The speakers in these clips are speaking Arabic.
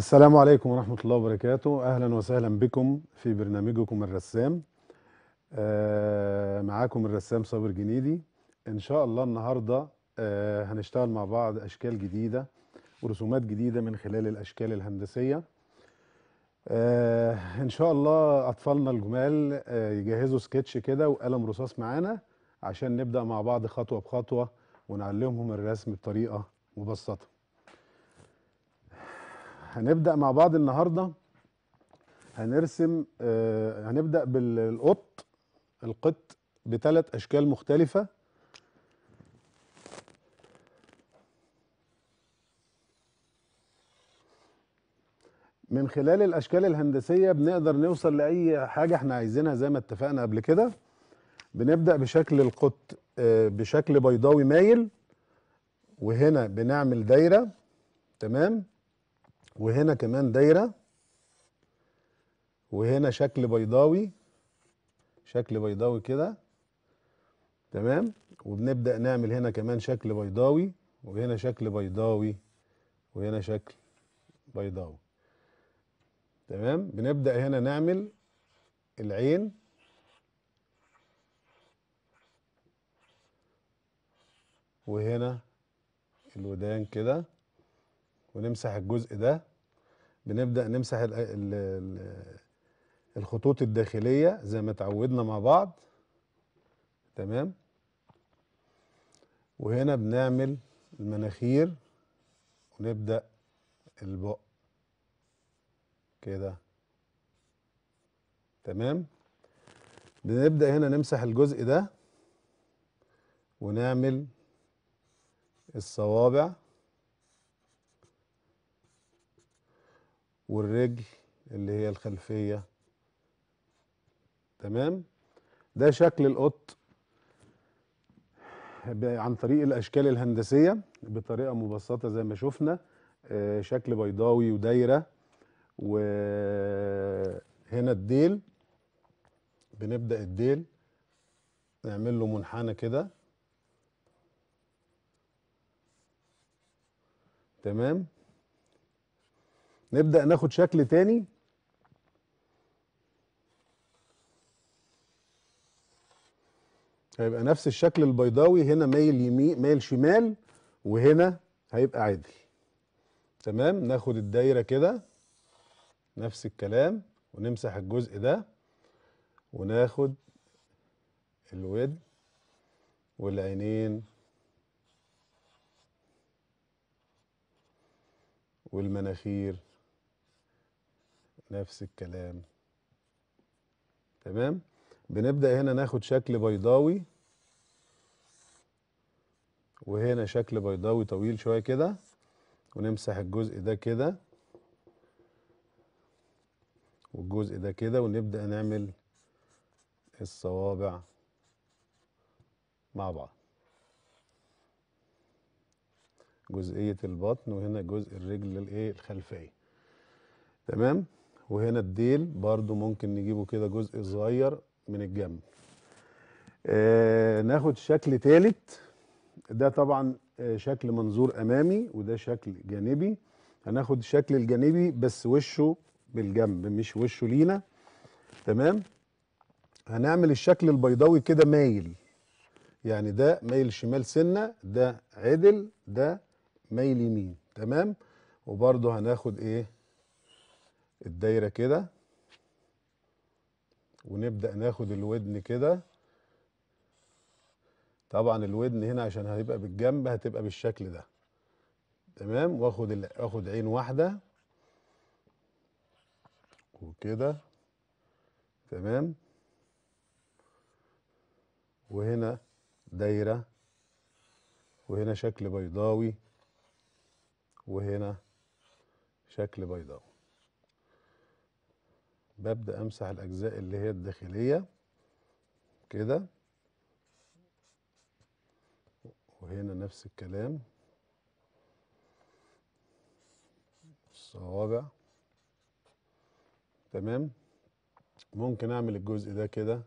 السلام عليكم ورحمة الله وبركاته أهلا وسهلا بكم في برنامجكم الرسام آه، معاكم الرسام صابر جنيدي إن شاء الله النهاردة آه، هنشتغل مع بعض أشكال جديدة ورسومات جديدة من خلال الأشكال الهندسية آه، إن شاء الله أطفالنا الجمال يجهزوا سكتش كده وقلم رصاص معانا عشان نبدأ مع بعض خطوة بخطوة ونعلمهم الرسم بطريقة مبسطة هنبدأ مع بعض النهاردة هنرسم آه، هنبدأ بالقط القط بثلاث أشكال مختلفة من خلال الأشكال الهندسية بنقدر نوصل لأي حاجة احنا عايزينها زي ما اتفقنا قبل كده بنبدأ بشكل القط آه، بشكل بيضاوي مايل وهنا بنعمل دايرة تمام وهنا كمان دايرة وهنا شكل بيضاوي شكل بيضاوي كده تمام وبنبدأ نعمل هنا كمان شكل بيضاوي وهنا شكل بيضاوي وهنا شكل بيضاوي تمام بنبدأ هنا نعمل العين وهنا الودان كده ونمسح الجزء ده بنبدا نمسح الـ الـ الـ الخطوط الداخليه زي ما اتعودنا مع بعض تمام وهنا بنعمل المناخير ونبدا البق كده تمام بنبدا هنا نمسح الجزء ده ونعمل الصوابع والرجل اللي هي الخلفية تمام ده شكل القط عن طريق الأشكال الهندسية بطريقة مبسطة زي ما شفنا آه، شكل بيضاوي ودايرة وهنا الديل بنبدأ الديل نعمل له منحنى كده تمام نبدأ ناخد شكل تاني هيبقى نفس الشكل البيضاوي هنا مايل يمين مايل شمال وهنا هيبقى عدل تمام ناخد الدايرة كده نفس الكلام ونمسح الجزء ده وناخد الود والعينين والمناخير نفس الكلام تمام بنبدأ هنا ناخد شكل بيضاوي وهنا شكل بيضاوي طويل شوية كده ونمسح الجزء ده كده والجزء ده كده ونبدأ نعمل الصوابع مع بعض جزئية البطن وهنا جزء الرجل الايه الخلفية تمام وهنا الديل برضو ممكن نجيبه كده جزء صغير من الجنب آه ناخد شكل تالت ده طبعا آه، شكل منظور امامي وده شكل جانبي هناخد شكل الجانبي بس وشه بالجنب مش وشه لينا تمام هنعمل الشكل البيضاوي كده مايل يعني ده مايل شمال سنه ده عدل ده مايل يمين تمام وبرضه هناخد ايه الدايره كده ونبدا ناخد الودن كده طبعا الودن هنا عشان هيبقى بالجنب هتبقى بالشكل ده تمام واخد اخد عين واحده وكده تمام وهنا دايره وهنا شكل بيضاوي وهنا شكل بيضاوي ببدأ امسح الاجزاء اللي هي الداخلية كده وهنا نفس الكلام الصوابع تمام ممكن اعمل الجزء ده كده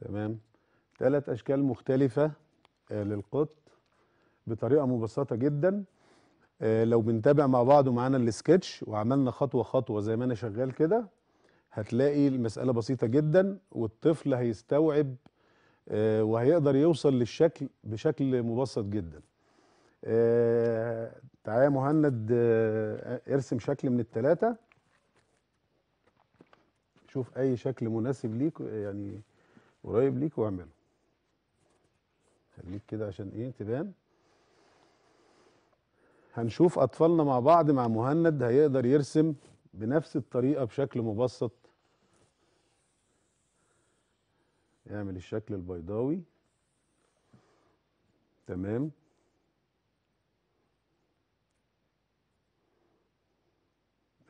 تمام ثلاث اشكال مختلفة آه، للقط بطريقة مبسطة جدا آه، لو بنتابع مع بعض ومعانا السكتش وعملنا خطوه خطوه زي ما انا شغال كده هتلاقي المساله بسيطه جدا والطفل هيستوعب آه، وهيقدر يوصل للشكل بشكل مبسط جدا آه، تعالى يا مهند ارسم شكل من الثلاثه شوف اي شكل مناسب ليك يعني قريب ليك واعمله خليك كده عشان ايه تبان هنشوف اطفالنا مع بعض مع مهند هيقدر يرسم بنفس الطريقه بشكل مبسط يعمل الشكل البيضاوي تمام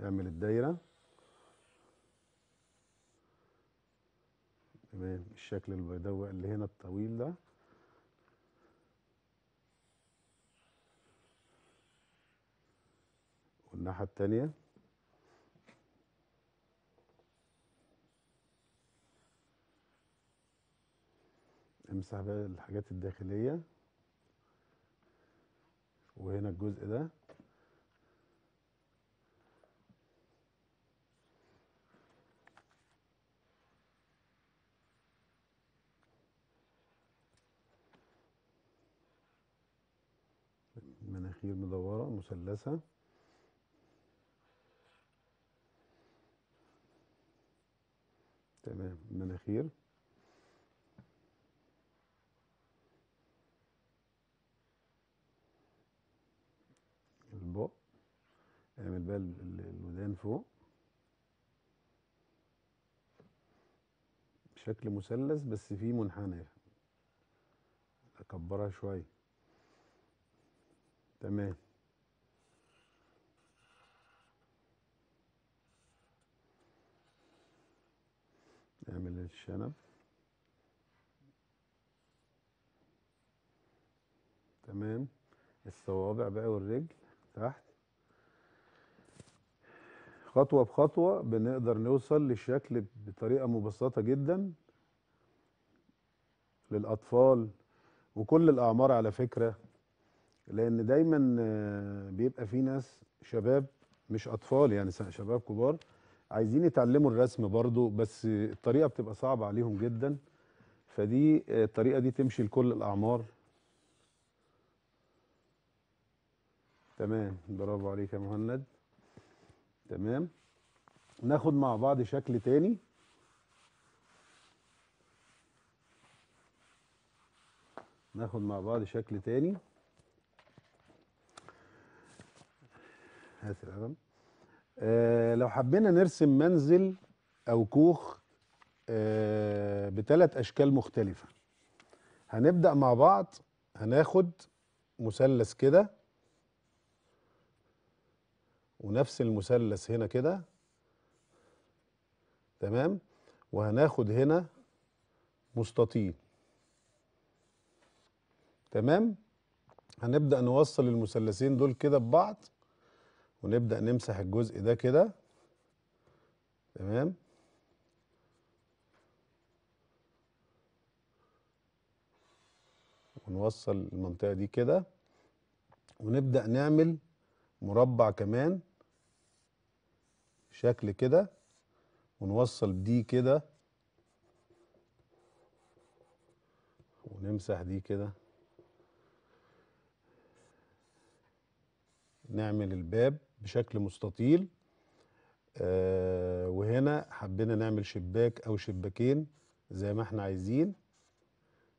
يعمل الدايره تمام الشكل البيضاوي اللي هنا الطويل ده الناحية التانية امسح بقى الحاجات الداخلية وهنا الجزء ده مناخير مدورة مثلثة تمام المناخير البق اعمل بقى الودان فوق شكل مثلث بس فيه منحنى اكبرها شويه تمام نعمل الشنب تمام الصوابع بقى والرجل تحت خطوة بخطوة بنقدر نوصل للشكل بطريقة مبسطة جدا للأطفال وكل الأعمار على فكرة لأن دايما آه، بيبقى في ناس شباب مش أطفال يعني شباب كبار عايزين يتعلموا الرسم برضو بس الطريقه بتبقى صعبه عليهم جدا فدي آه، الطريقه دي تمشي لكل الاعمار تمام برافو عليك يا مهند تمام ناخد مع بعض شكل تاني ناخد مع بعض شكل تاني هات القلم آه لو حبينا نرسم منزل او كوخ آه بثلاث اشكال مختلفه هنبدا مع بعض هناخد مثلث كده ونفس المثلث هنا كده تمام وهناخد هنا مستطيل تمام هنبدا نوصل المثلثين دول كده ببعض ونبدأ نمسح الجزء ده كده تمام ونوصل المنطقة دي كده ونبدأ نعمل مربع كمان شكل كده ونوصل دي كده ونمسح دي كده نعمل الباب بشكل مستطيل آه، وهنا حبينا نعمل شباك او شباكين زي ما احنا عايزين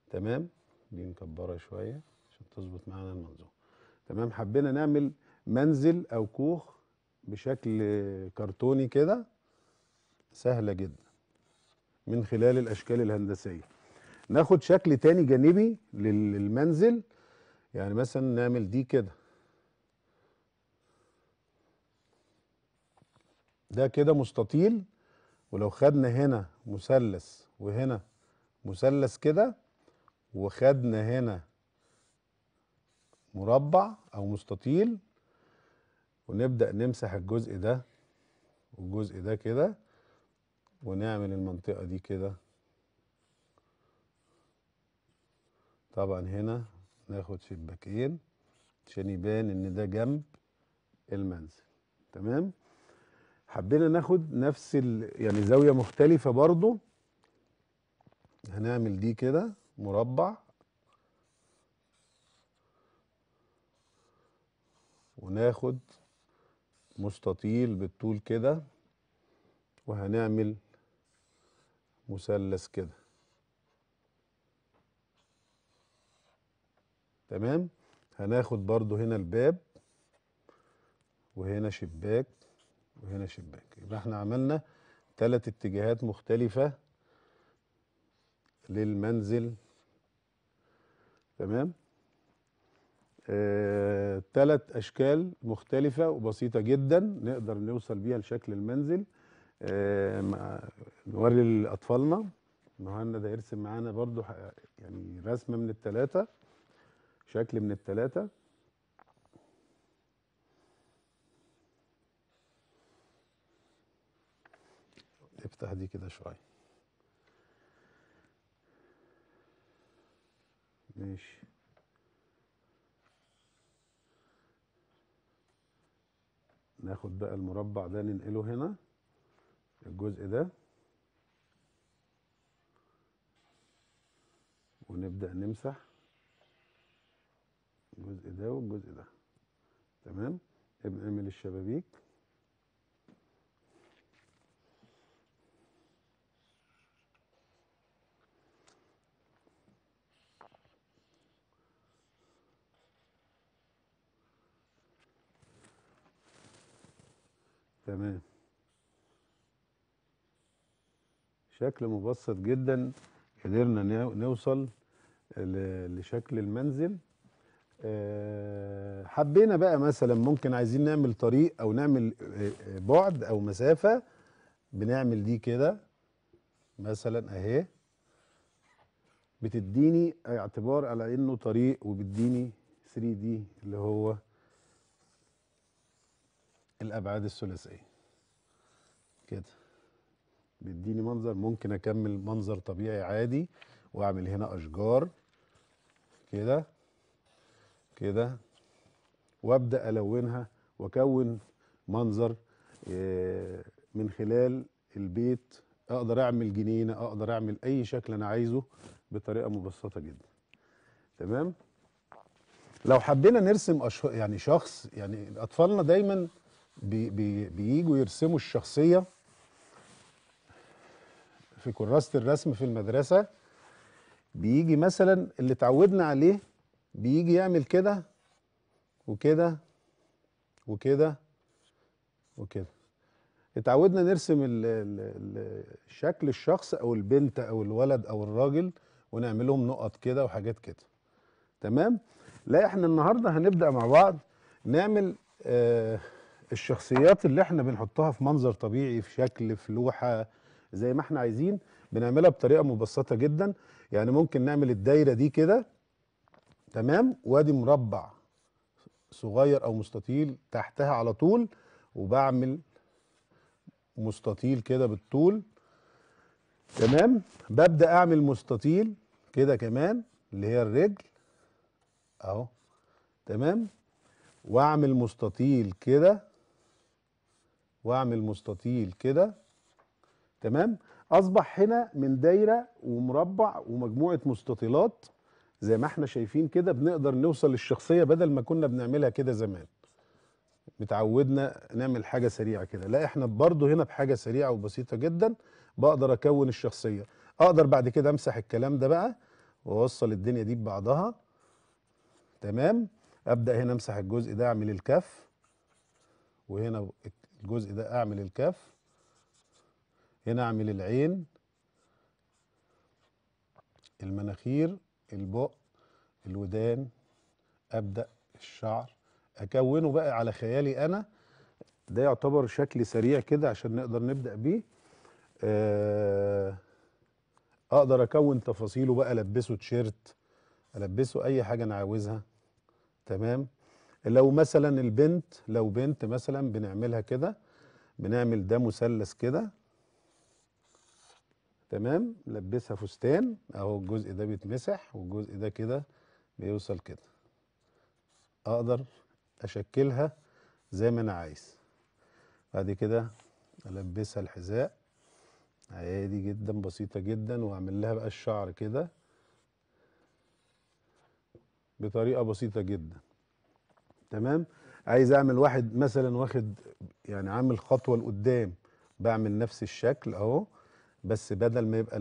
تمام دي نكبرها شويه عشان تظبط معانا المنظومه تمام حبينا نعمل منزل او كوخ بشكل كرتوني كده سهله جدا من خلال الاشكال الهندسيه ناخد شكل تاني جانبي للمنزل يعني مثلا نعمل دي كده ده كده مستطيل ولو خدنا هنا مثلث وهنا مثلث كده وخدنا هنا مربع او مستطيل ونبدأ نمسح الجزء ده والجزء ده كده ونعمل المنطقة دي كده طبعا هنا ناخد شباكين عشان يبان ان ده جنب المنزل تمام حبينا ناخد نفس يعني زاويه مختلفه برضو هنعمل دي كده مربع وناخد مستطيل بالطول كده وهنعمل مثلث كده تمام هناخد برضو هنا الباب وهنا شباك وهنا شباك يبقى احنا عملنا ثلاث اتجاهات مختلفة للمنزل تمام ثلاث آه، اشكال مختلفة وبسيطة جدا نقدر نوصل بيها لشكل المنزل آه، نوري لاطفالنا مهند هيرسم معانا برضو يعني رسمة من الثلاثة شكل من الثلاثة افتح دي كده شوية ماشي ناخد بقى المربع ده ننقله هنا الجزء ده ونبدأ نمسح الجزء ده والجزء ده تمام نعمل الشبابيك تمام شكل مبسط جدا قدرنا نوصل لشكل المنزل آه، حبينا بقى مثلا ممكن عايزين نعمل طريق او نعمل آه، آه، بعد او مسافة بنعمل دي كده مثلا اهي بتديني اعتبار على انه طريق وبتديني 3 دي اللي هو الابعاد الثلاثيه كده بيديني منظر ممكن اكمل منظر طبيعي عادي واعمل هنا اشجار كده كده وابدا الونها واكون منظر آه، من خلال البيت اقدر اعمل جنينه اقدر اعمل اي شكل انا عايزه بطريقه مبسطه جدا تمام لو حبينا نرسم أشخ... يعني شخص يعني اطفالنا دايما بي بي بييجوا يرسموا الشخصيه في كراسه الرسم في المدرسه بيجي مثلا اللي اتعودنا عليه بيجي يعمل كده وكده وكده وكده اتعودنا نرسم ال ال شكل الشخص او البنت او الولد او الراجل ونعمل لهم نقط كده وحاجات كده تمام لا احنا النهارده هنبدا مع بعض نعمل آه الشخصيات اللي احنا بنحطها في منظر طبيعي في شكل في لوحه زي ما احنا عايزين بنعملها بطريقه مبسطه جدا يعني ممكن نعمل الدايره دي كده تمام وادي مربع صغير او مستطيل تحتها على طول وبعمل مستطيل كده بالطول تمام ببدا اعمل مستطيل كده كمان اللي هي الرجل اهو تمام واعمل مستطيل كده واعمل مستطيل كده تمام اصبح هنا من دايره ومربع ومجموعه مستطيلات زي ما احنا شايفين كده بنقدر نوصل للشخصيه بدل ما كنا بنعملها كده زمان متعودنا نعمل حاجه سريعه كده لا احنا برضه هنا بحاجه سريعه وبسيطه جدا بقدر اكون الشخصيه اقدر بعد كده امسح الكلام ده بقى واوصل الدنيا دي ببعضها تمام ابدا هنا امسح الجزء ده اعمل الكف وهنا الجزء ده اعمل الكف هنا اعمل العين المناخير البق الودان ابدا الشعر اكونه بقى على خيالي انا ده يعتبر شكل سريع كده عشان نقدر نبدا بيه آه اقدر اكون تفاصيله بقى البسه تيشرت البسه اي حاجه انا عاوزها تمام لو مثلا البنت لو بنت مثلا بنعملها كده بنعمل ده مثلث كده تمام لبسها فستان اهو الجزء ده بيتمسح والجزء ده كده بيوصل كده اقدر اشكلها زي ما انا عايز بعد كده البسها الحذاء عادي جدا بسيطة جدا واعمل لها بقى الشعر كده بطريقة بسيطة جدا تمام عايز اعمل واحد مثلا واخد يعني عامل خطوه لقدام بعمل نفس الشكل اهو بس بدل ما يبقى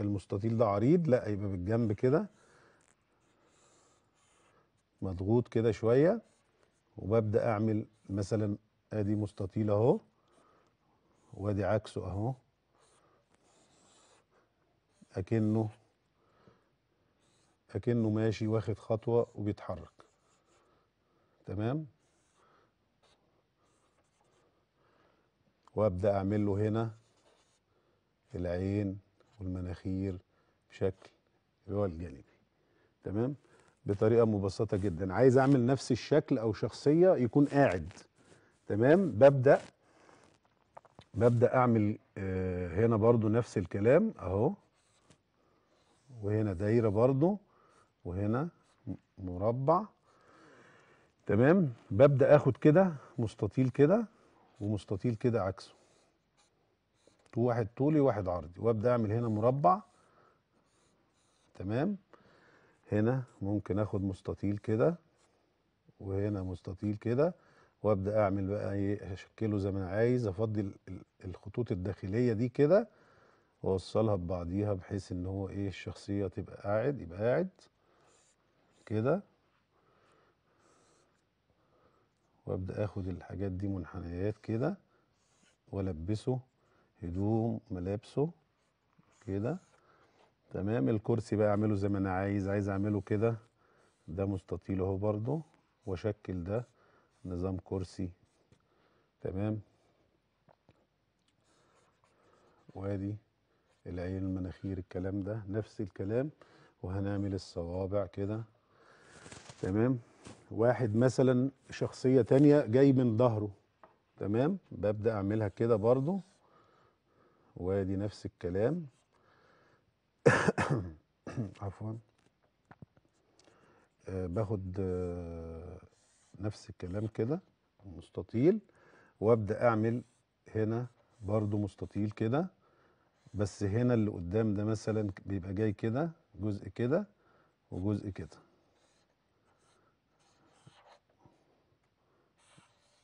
المستطيل ده عريض لا يبقى بالجنب كده مضغوط كده شويه وببدا اعمل مثلا ادي مستطيل اهو وادي عكسه اهو اكنه اكنه ماشي واخد خطوه وبيتحرك تمام وابدا اعمل له هنا العين والمناخير بشكل اللي هو الجانبي تمام بطريقه مبسطه جدا عايز اعمل نفس الشكل او شخصيه يكون قاعد تمام ببدا ببدا اعمل آه هنا برضو نفس الكلام اهو وهنا دايره برضو وهنا مربع تمام ببدأ اخد كده مستطيل كده ومستطيل كده عكسه واحد طولي واحد عرضي وابدأ اعمل هنا مربع تمام هنا ممكن اخد مستطيل كده وهنا مستطيل كده وابدا اعمل بقى ايه اشكله زي ما انا عايز افضي الخطوط الداخليه دي كده واوصلها ببعضيها بحيث ان هو ايه الشخصيه تبقى قاعد يبقى قاعد كده وابدا اخد الحاجات دي منحنيات كده والبسه هدوم ملابسه كده تمام الكرسي بقى اعمله زي ما انا عايز عايز اعمله كده ده مستطيل اهو برضو واشكل ده نظام كرسي تمام وادي العين المناخير الكلام ده نفس الكلام وهنعمل الصوابع كده تمام واحد مثلا شخصية تانية جاي من ظهره تمام ببدأ أعملها كده برضو وادي نفس الكلام عفوا آه باخد آه نفس الكلام كده مستطيل وابدأ أعمل هنا برضو مستطيل كده بس هنا اللي قدام ده مثلا بيبقى جاي كده جزء كده وجزء كده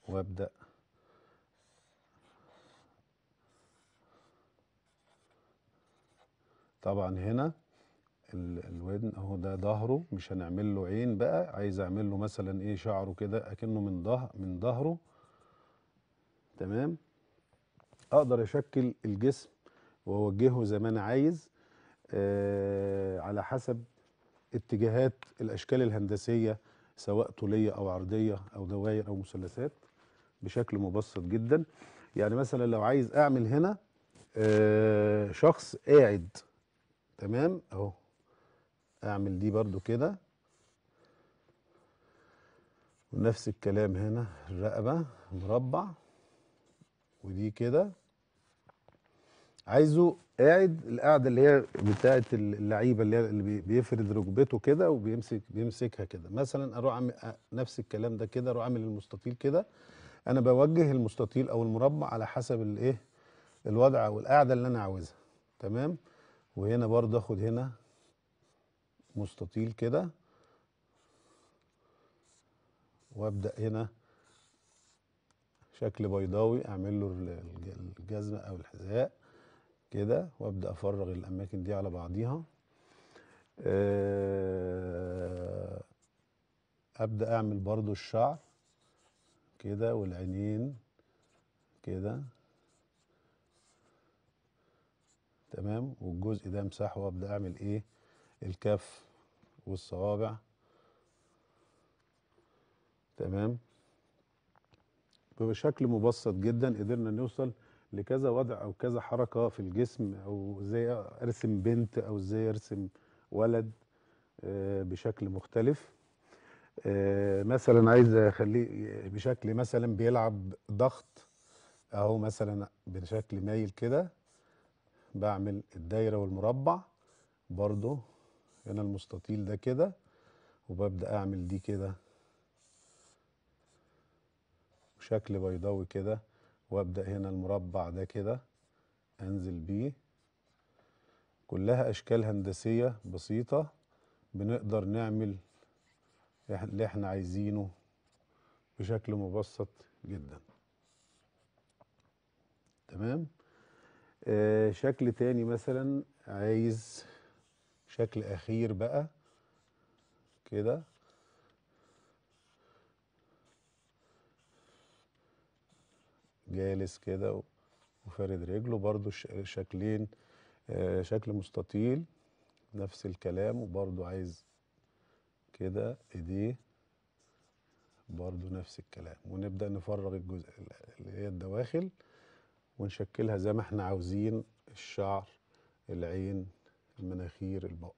وابدأ طبعا هنا الودن اهو ده ظهره مش هنعمل له عين بقى عايز اعمل له مثلا ايه شعره كده اكنه من ظهر من ظهره تمام اقدر اشكل الجسم واوجهه زي ما انا عايز آه على حسب اتجاهات الاشكال الهندسيه سواء طوليه او عرضيه او دوائر او مثلثات بشكل مبسط جدا يعني مثلا لو عايز اعمل هنا آه، شخص قاعد تمام اهو اعمل دي برضو كده ونفس الكلام هنا الرقبة مربع ودي كده عايزه قاعد القعدة اللي هي بتاعة اللعيبة اللي, هي بيفرد ركبته كده وبيمسك بيمسكها كده مثلا اروح اعمل آه، نفس الكلام ده كده اروح اعمل المستطيل كده انا بوجه المستطيل او المربع على حسب الايه الوضع او القاعده اللي انا عاوزها تمام وهنا برضه اخد هنا مستطيل كده وابدا هنا شكل بيضاوي اعمل له الجزمه او الحذاء كده وابدا افرغ الاماكن دي على بعضيها آه، ابدا اعمل برضو الشعر كده والعينين كده تمام والجزء ده امسحه وابدا اعمل ايه الكف والصوابع تمام بشكل مبسط جدا قدرنا نوصل لكذا وضع او كذا حركه في الجسم او ازاي ارسم بنت او ازاي ارسم ولد آه، بشكل مختلف آه، مثلا عايز اخليه بشكل مثلا بيلعب ضغط اهو مثلا بشكل مايل كده بعمل الدايره والمربع برضو هنا المستطيل ده كده وببدا اعمل دي كده شكل بيضاوي كده وابدا هنا المربع ده كده انزل بيه كلها اشكال هندسيه بسيطه بنقدر نعمل اللي احنا عايزينه بشكل مبسط جدا تمام آه شكل تاني مثلا عايز شكل اخير بقى كده جالس كده وفارد رجله برضو شكلين آه شكل مستطيل نفس الكلام وبرضو عايز كده ايديه برضو نفس الكلام ونبدأ نفرغ الجزء اللي هي الدواخل ونشكلها زي ما احنا عاوزين الشعر العين المناخير البق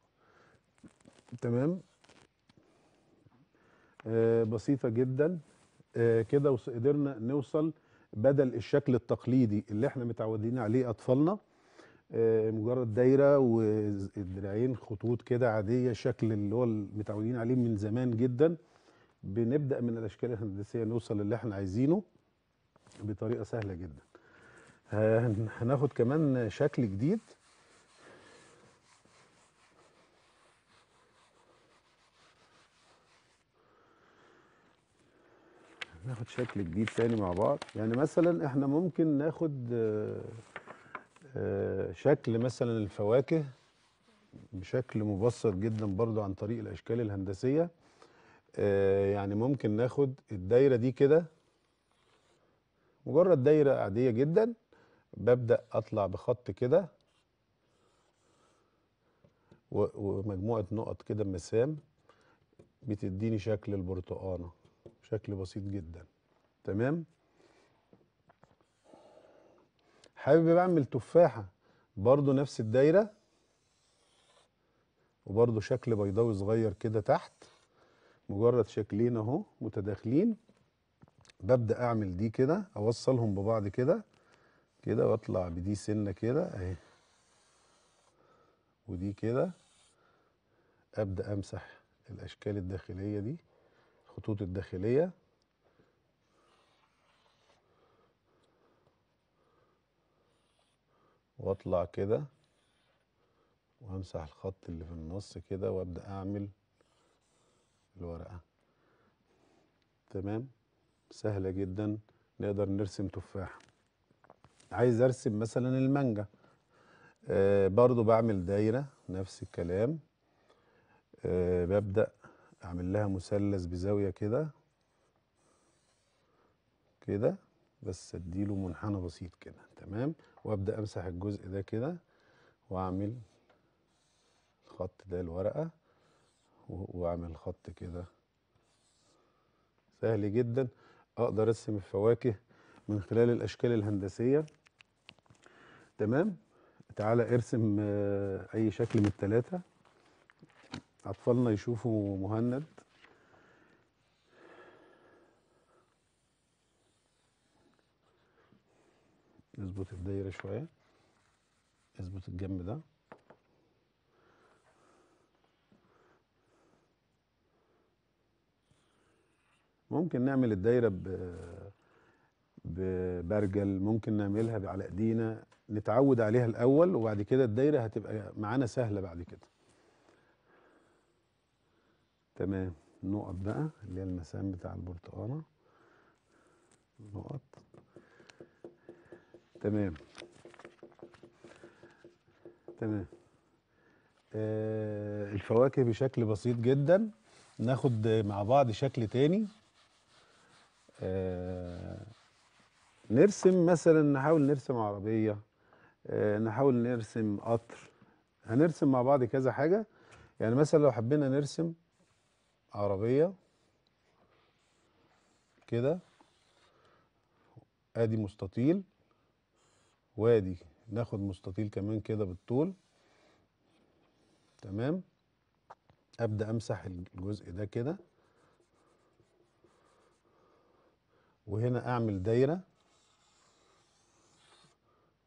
تمام آه بسيطة جدا آه كده قدرنا نوصل بدل الشكل التقليدي اللي احنا متعودين عليه أطفالنا آه، مجرد دايره والدراعين خطوط كده عاديه شكل اللي هو متعودين عليه من زمان جدا بنبدا من الاشكال الهندسيه نوصل للي احنا عايزينه بطريقه سهله جدا هناخد كمان شكل جديد ناخد شكل جديد تاني مع بعض يعني مثلا احنا ممكن ناخد آه، آه، شكل مثلا الفواكه بشكل مبسط جدا برضو عن طريق الاشكال الهندسيه آه، يعني ممكن ناخد الدايره دي كده مجرد دايره عاديه جدا ببدا اطلع بخط كده ومجموعه نقط كده مسام بتديني شكل البرتقانه شكل بسيط جدا تمام حابب اعمل تفاحه برضو نفس الدايره وبرضو شكل بيضاوي صغير كده تحت مجرد شكلين اهو متداخلين ببدا اعمل دي كده اوصلهم ببعض كده كده واطلع بدي سنه كده اهي ودي كده ابدا امسح الاشكال الداخليه دي الخطوط الداخليه واطلع كده وامسح الخط اللي في النص كده وابدا اعمل الورقه تمام سهله جدا نقدر نرسم تفاح عايز ارسم مثلا المانجا آه برضو بعمل دايره نفس الكلام آه ببدا اعمل لها مثلث بزاويه كده كده بس اديله منحنى بسيط كده تمام وابدا امسح الجزء ده كده واعمل الخط ده الورقه واعمل خط كده سهل جدا اقدر ارسم الفواكه من خلال الاشكال الهندسيه تمام تعالى ارسم آه، اي شكل من الثلاثه اطفالنا يشوفوا مهند اظبط الدايره شويه اظبط الجنب ده ممكن نعمل الدايره ب ببرجل ممكن نعملها على ايدينا نتعود عليها الاول وبعد كده الدايره هتبقى معانا سهله بعد كده تمام نقط بقى اللي هي المسام بتاع البرتقالة نقط تمام تمام آه الفواكه بشكل بسيط جدا ناخد مع بعض شكل تاني آه نرسم مثلا نحاول نرسم عربية آه نحاول نرسم قطر هنرسم مع بعض كذا حاجة يعني مثلا لو حبينا نرسم عربية كده ادي مستطيل وادي ناخد مستطيل كمان كده بالطول تمام ابدا امسح الجزء ده كده وهنا اعمل دايره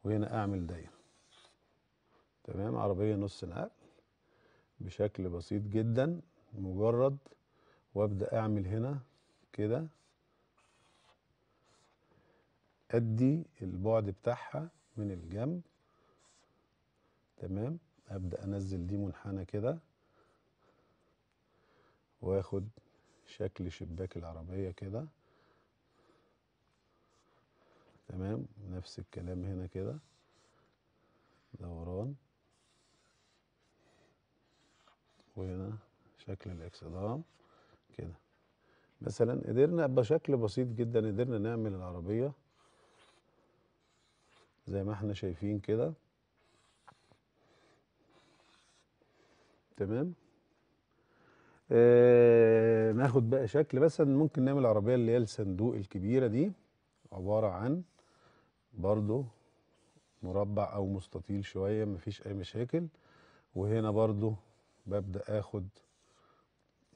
وهنا اعمل دايره تمام عربيه نص نقل بشكل بسيط جدا مجرد وابدا اعمل هنا كده ادي البعد بتاعها من الجنب تمام ابدا انزل دي منحنى كده واخد شكل شباك العربيه كده تمام نفس الكلام هنا كده دوران وهنا شكل الاكسدام كده مثلا قدرنا بشكل بسيط جدا قدرنا نعمل العربيه زي ما احنا شايفين كده تمام آه ناخد بقى شكل بس ممكن نعمل العربيه اللي هي الصندوق الكبيره دي عباره عن برضو مربع او مستطيل شويه مفيش اي مشاكل وهنا برضو ببدا اخد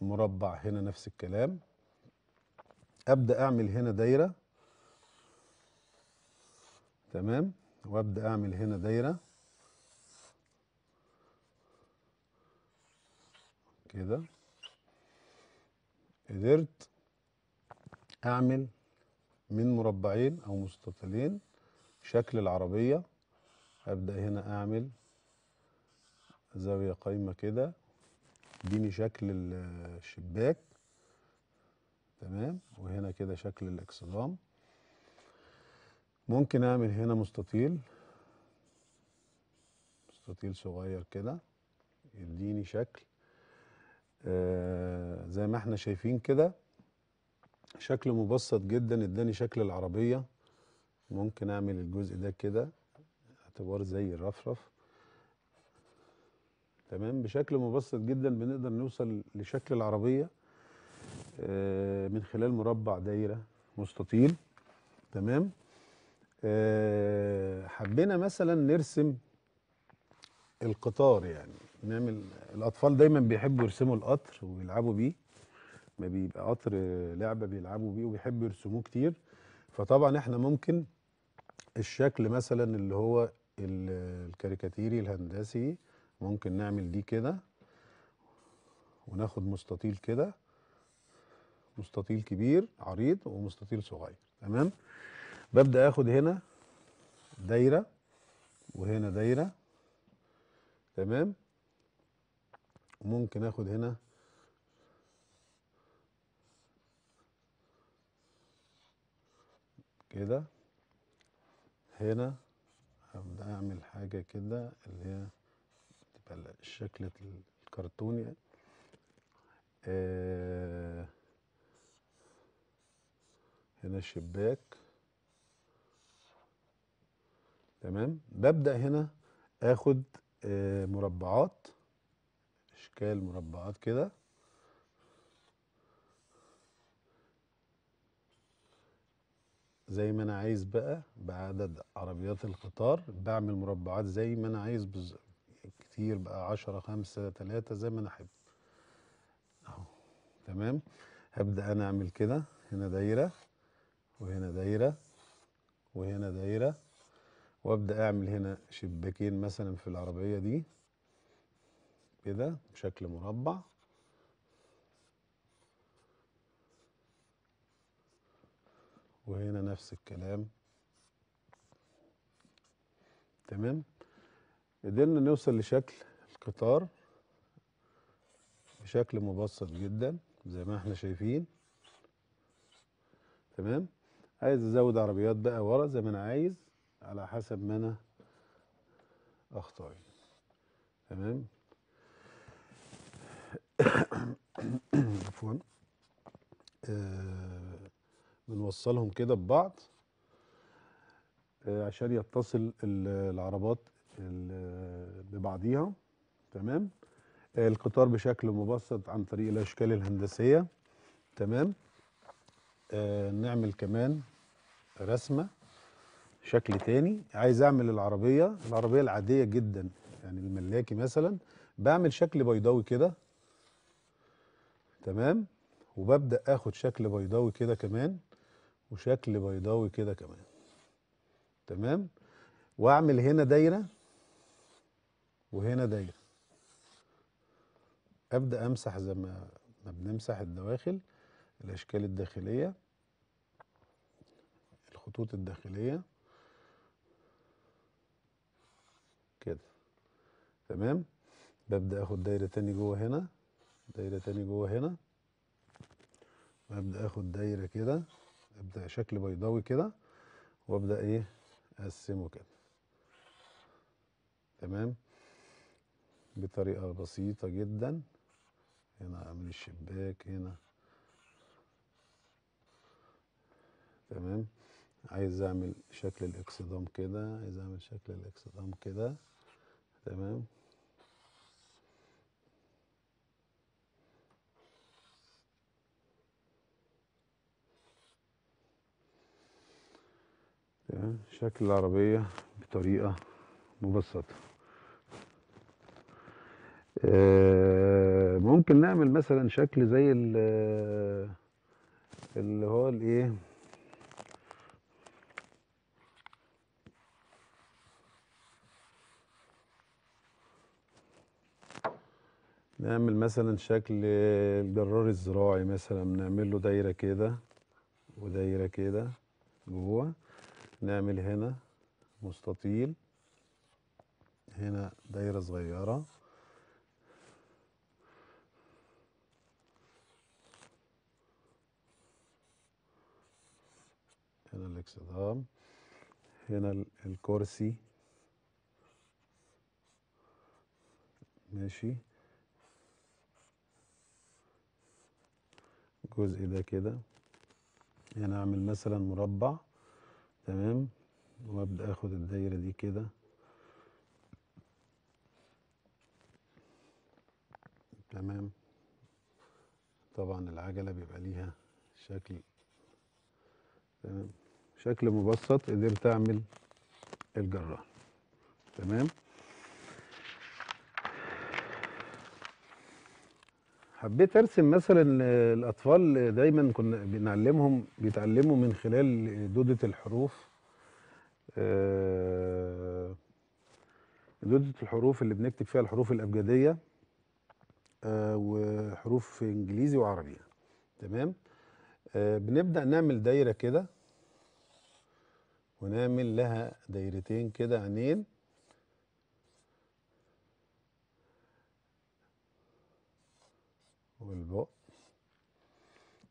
مربع هنا نفس الكلام ابدا اعمل هنا دايره تمام وابدا اعمل هنا دايره كده قدرت اعمل من مربعين او مستطيلين شكل العربيه ابدا هنا اعمل زاويه قايمه كده اديني شكل الشباك تمام وهنا كده شكل الاكسدام ممكن اعمل هنا مستطيل مستطيل صغير كده يديني شكل آه زي ما احنا شايفين كده شكل مبسط جدا اداني شكل العربية ممكن اعمل الجزء ده كده اعتبار زي الرفرف تمام بشكل مبسط جدا بنقدر نوصل لشكل العربية آه من خلال مربع دايرة مستطيل تمام آه، حبينا مثلا نرسم القطار يعني نعمل الاطفال دايما بيحبوا يرسموا القطر ويلعبوا بيه ما بيبقى قطر لعبه بيلعبوا بيه وبيحبوا يرسموه كتير فطبعا احنا ممكن الشكل مثلا اللي هو الكاريكاتيري الهندسي ممكن نعمل دي كده وناخد مستطيل كده مستطيل كبير عريض ومستطيل صغير تمام ببدأ اخد هنا دايرة وهنا دايرة تمام وممكن اخد هنا كده هنا هبدأ اعمل حاجة كده اللي هي تبقى الشكل الكرتوني آه هنا شباك تمام ببدأ هنا اخد آه، مربعات اشكال مربعات كده زي ما انا عايز بقى بعدد عربيات القطار بعمل مربعات زي ما انا عايز بالظبط كتير بقى عشرة خمسة تلاتة زي ما انا احب اهو تمام هبدأ انا اعمل كده هنا دايرة وهنا دايرة وهنا دايرة وابدا اعمل هنا شباكين مثلا في العربيه دي كده بشكل مربع وهنا نفس الكلام تمام قدرنا نوصل لشكل القطار بشكل مبسط جدا زي ما احنا شايفين تمام عايز ازود عربيات بقى ورا زي ما انا عايز على حسب ما انا اختار تمام عفوا آه، بنوصلهم كده ببعض آه، عشان يتصل العربات ببعضيها تمام آه، القطار بشكل مبسط عن طريق الاشكال الهندسيه تمام نعمل كمان رسمه شكل تاني عايز اعمل العربيه العربيه العاديه جدا يعني الملاكي مثلا بعمل شكل بيضاوي كده تمام وببدا اخد شكل بيضاوي كده كمان وشكل بيضاوي كده كمان تمام واعمل هنا دايره وهنا دايره ابدا امسح زي ما ما بنمسح الدواخل الاشكال الداخليه الخطوط الداخليه تمام ببدأ اخد دايرة تاني جوه هنا دايرة تاني جوه هنا وابدأ اخد دايرة كده ابدأ شكل بيضاوي كده وابدأ ايه اقسمه كده تمام بطريقة بسيطة جدا هنا اعمل الشباك هنا تمام عايز اعمل شكل الاكسدام كده عايز اعمل شكل الاكسدام كده تمام شكل العربية بطريقة مبسطة آه، ممكن نعمل مثلا شكل زي آه، اللي هو الايه نعمل مثلا شكل الجرار الزراعي مثلا نعمل له دايره كده ودايره كده جوه نعمل هنا مستطيل هنا دايرة صغيرة هنا الاكسدام هنا الكرسي ماشي الجزء ده كده هنا اعمل مثلا مربع تمام وابدأ اخد الدايرة دي كده تمام طبعا العجلة بيبقى ليها شكل تمام شكل مبسط قدرت اعمل الجرار تمام حبيت ارسم مثلا الاطفال دايما كنا بنعلمهم بيتعلموا من خلال دوده الحروف آه، دوده الحروف اللي بنكتب فيها الحروف الابجديه آه، وحروف انجليزي وعربي تمام آه، بنبدا نعمل دايره كده ونعمل لها دايرتين كده عينين والبق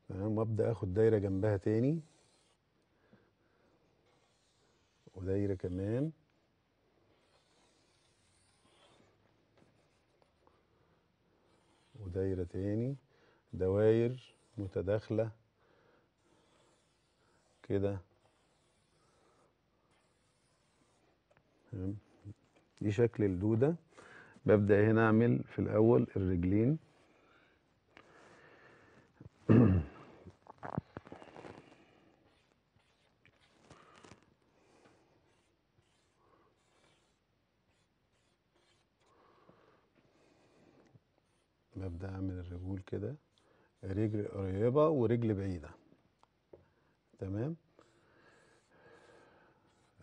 تمام وابدا اخد دايره جنبها تاني ودايره كمان ودايره تاني دواير متداخله كده تمام دي شكل الدوده ببدا هنا اعمل في الاول الرجلين ببدأ أعمل الرجول كده رجل قريبة ورجل بعيدة تمام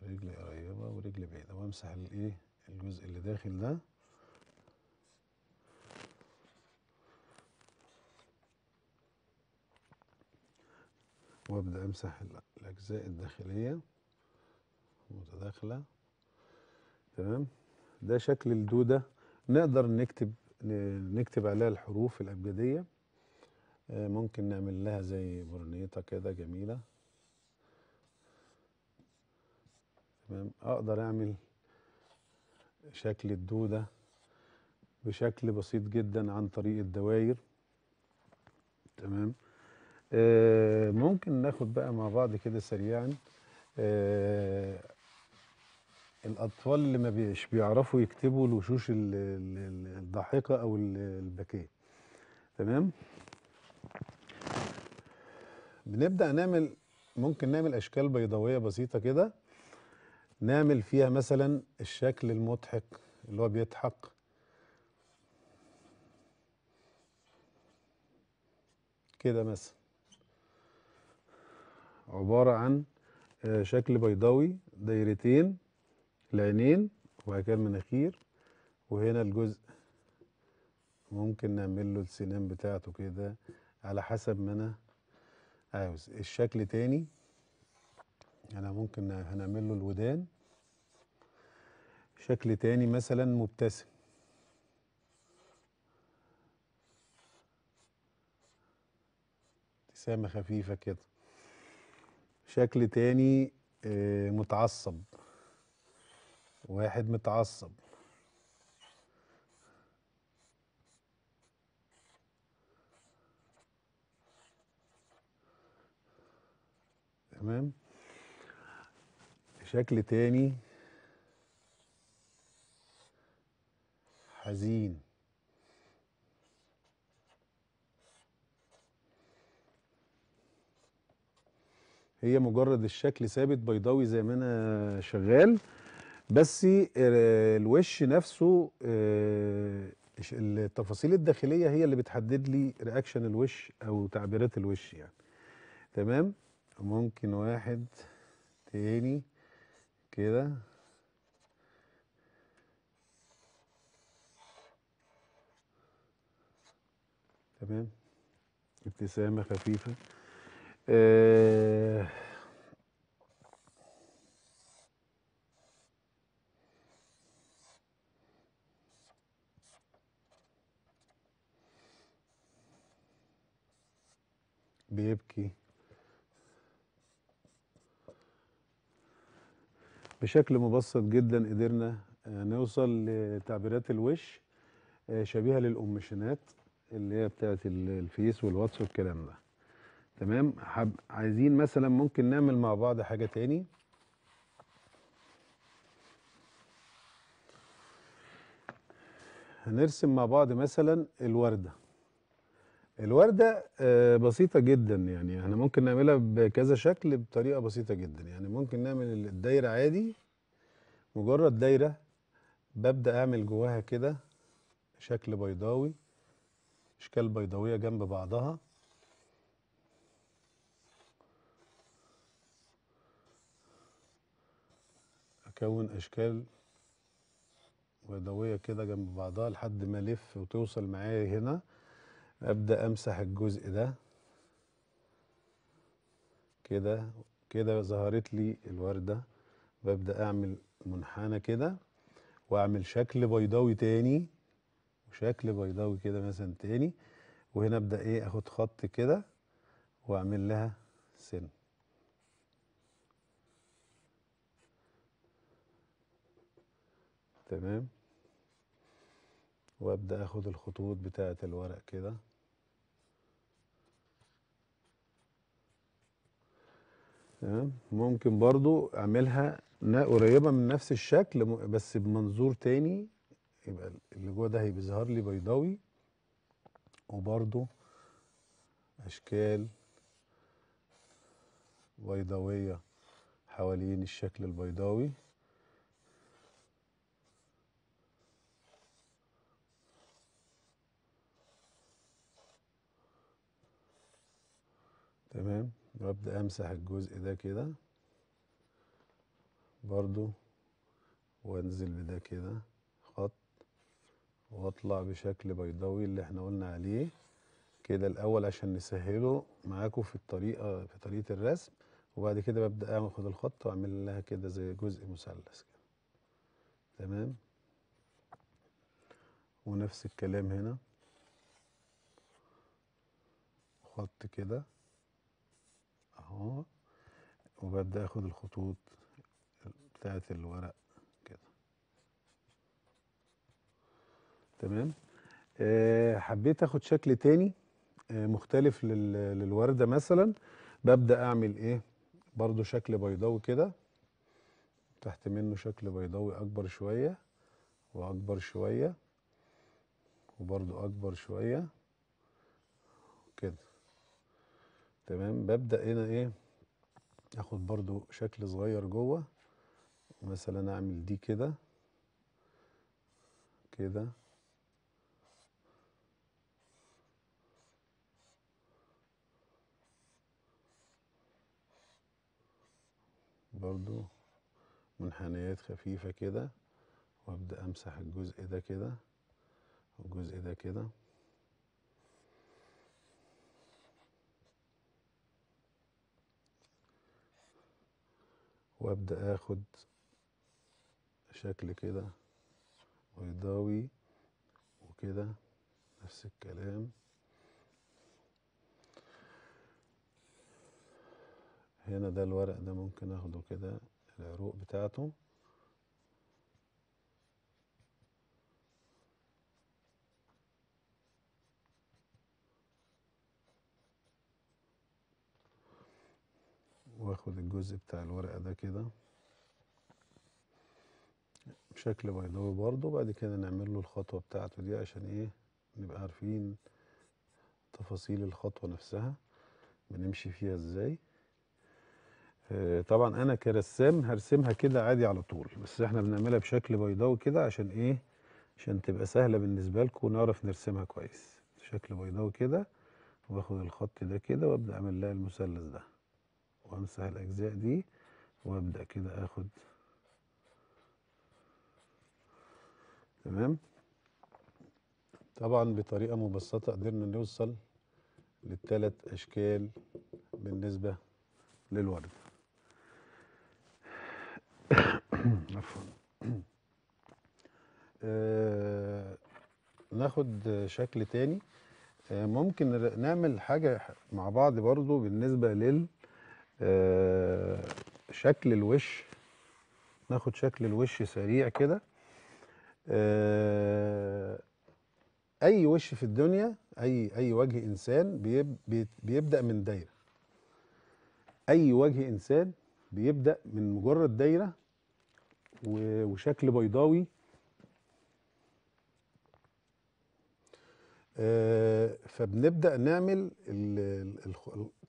رجل قريبة ورجل بعيدة وامسح الايه الجزء اللي داخل ده وابدأ امسح الأجزاء الداخلية متداخلة تمام ده شكل الدودة نقدر نكتب نكتب عليها الحروف الأبجدية آه، ممكن نعمل لها زي برنيطة كده جميلة تمام أقدر أعمل شكل الدودة بشكل بسيط جدا عن طريق الدواير تمام آه، ممكن ناخد بقى مع بعض كده سريعا آه، الأطفال اللي ما بيش بيعرفوا يكتبوا الوشوش الضاحكة أو البكية تمام بنبدأ نعمل ممكن نعمل أشكال بيضاوية بسيطة كده نعمل فيها مثلا الشكل المضحك اللي هو بيضحك كده مثلا عبارة عن آه، شكل بيضاوي دايرتين العينين وهكذا كده المناخير وهنا الجزء ممكن نعمل له السنان بتاعته كده على حسب ما انا عاوز الشكل تاني انا ممكن هنعمل له الودان شكل تاني مثلا مبتسم ابتسامة خفيفة كده شكل تاني آه، متعصب واحد متعصب تمام شكل تاني حزين هي مجرد الشكل ثابت بيضاوي زي ما انا شغال بس آه، الوش نفسه آه، التفاصيل الداخليه هي اللي بتحدد لي رياكشن الوش او تعبيرات الوش يعني تمام ممكن واحد تاني كده تمام ابتسامه خفيفه آه، بيبكي بشكل مبسط جدا قدرنا آه، نوصل لتعبيرات الوش آه، شبيهه للامشنات اللي هي بتاعت الفيس والواتس والكلام ده تمام حب عايزين مثلا ممكن نعمل مع بعض حاجة تاني هنرسم مع بعض مثلا الوردة الوردة آه، بسيطة جدا يعني احنا ممكن نعملها بكذا شكل بطريقة بسيطة جدا يعني ممكن نعمل الدايرة عادي مجرد دايرة ببدأ اعمل جواها كده شكل بيضاوي اشكال بيضاوية جنب بعضها هكون اشكال بيضاويه كده جنب بعضها لحد ما الف وتوصل معايا هنا ابدا امسح الجزء ده كده كده ظهرت لي الورده ببدا اعمل منحنى كده واعمل شكل بيضاوي تاني وشكل بيضاوي كده مثلا تاني وهنا ابدا ايه اخد خط كده واعمل لها سن تمام وابدأ اخد الخطوط بتاعة الورق كده تمام ممكن برضو اعملها قريبة من نفس الشكل بس بمنظور تاني يبقى اللي جوه ده هيظهر لي بيضاوي وبرضو اشكال بيضاوية حوالين الشكل البيضاوي تمام وابدأ امسح الجزء ده كده برضو وانزل بده كده خط واطلع بشكل بيضاوي اللي احنا قلنا عليه كده الاول عشان نسهله معاكم في الطريقه في طريقه الرسم وبعد كده ببدا اخد الخط واعمل لها كده زي جزء مثلث كده تمام ونفس الكلام هنا خط كده اهو وببدأ اخد الخطوط بتاعت الورق كده تمام آه حبيت اخد شكل تاني آه مختلف للوردة مثلا ببدأ اعمل ايه برضو شكل بيضاوي كده تحت منه شكل بيضاوي اكبر شوية واكبر شوية وبرضو اكبر شوية تمام ببدأ هنا ايه اخد برضو شكل صغير جوه مثلا اعمل دي كده كده برضو منحنيات خفيفة كده وابدأ امسح الجزء ده كده والجزء ده كده وابدأ اخد شكل كده بيضاوي وكده نفس الكلام هنا ده الورق ده ممكن اخده كده العروق بتاعته واخد الجزء بتاع الورقة ده كده بشكل بيضاوي برضو بعد كده نعمل له الخطوة بتاعته دي عشان ايه نبقى عارفين تفاصيل الخطوة نفسها بنمشي فيها ازاي آه، طبعا انا كرسام هرسمها كده عادي على طول بس احنا بنعملها بشكل بيضاوي كده عشان ايه عشان تبقى سهلة بالنسبة لكم ونعرف نرسمها كويس بشكل بيضاوي كده واخد الخط ده كده وابدا اعمل لها المثلث ده وامسح الاجزاء دي وابدأ كده اخد تمام طبعا بطريقة مبسطة قدرنا نوصل للثلاث اشكال بالنسبة للورد عفوا آه ناخد شكل تاني آه ممكن نعمل حاجة مع بعض برضو بالنسبة لل آه، شكل الوش ناخد شكل الوش سريع كده آه، اي وش في الدنيا اي اي وجه انسان بيب بيبدا من دايره اي وجه انسان بيبدا من مجرد دايره وشكل بيضاوي آه، فبنبدا نعمل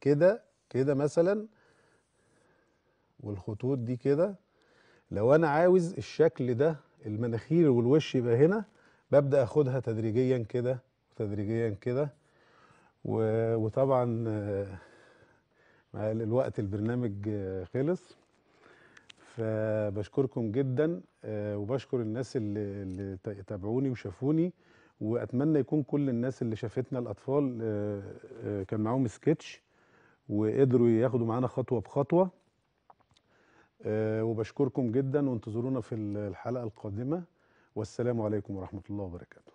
كده كده مثلا والخطوط دي كده لو انا عاوز الشكل ده المناخير والوش يبقى هنا ببدا اخدها تدريجيا كده وتدريجيا كده وطبعا آه، مع الوقت البرنامج آه، خلص فبشكركم جدا آه، وبشكر الناس اللي تابعوني وشافوني واتمنى يكون كل الناس اللي شافتنا الاطفال كان معاهم سكتش وقدروا ياخدوا معانا خطوه بخطوه آه، وبشكركم جدا وانتظرونا في الحلقه القادمه والسلام عليكم ورحمه الله وبركاته